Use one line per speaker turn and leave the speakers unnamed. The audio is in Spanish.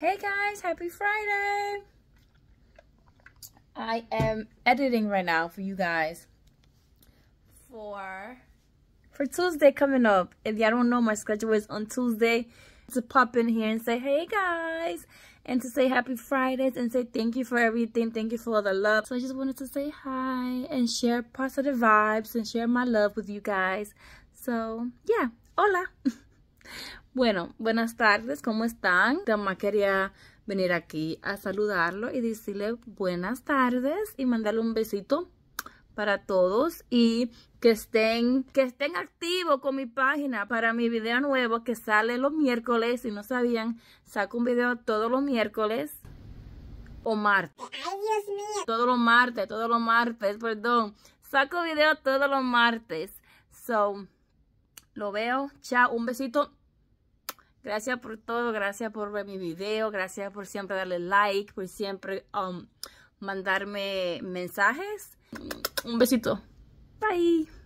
Hey guys, happy Friday! I am editing right now for you guys.
For?
For Tuesday coming up. If y'all don't know, my schedule is on Tuesday to pop in here and say, hey guys! And to say happy Fridays and say thank you for everything. Thank you for all the love. So I just wanted to say hi and share positive vibes and share my love with you guys. So yeah, hola! Bueno, buenas tardes, ¿cómo están? más quería venir aquí a saludarlo y decirle buenas tardes y mandarle un besito para todos y que estén, que estén activos con mi página para mi video nuevo que sale los miércoles. Si no sabían, saco un video todos los miércoles o martes. Ay, Dios mío. Todos los martes, todos los martes, perdón. Saco video todos los martes. So, lo veo. Chao, un besito. Gracias por todo, gracias por ver mi video, gracias por siempre darle like, por siempre um, mandarme mensajes. Un besito. Bye.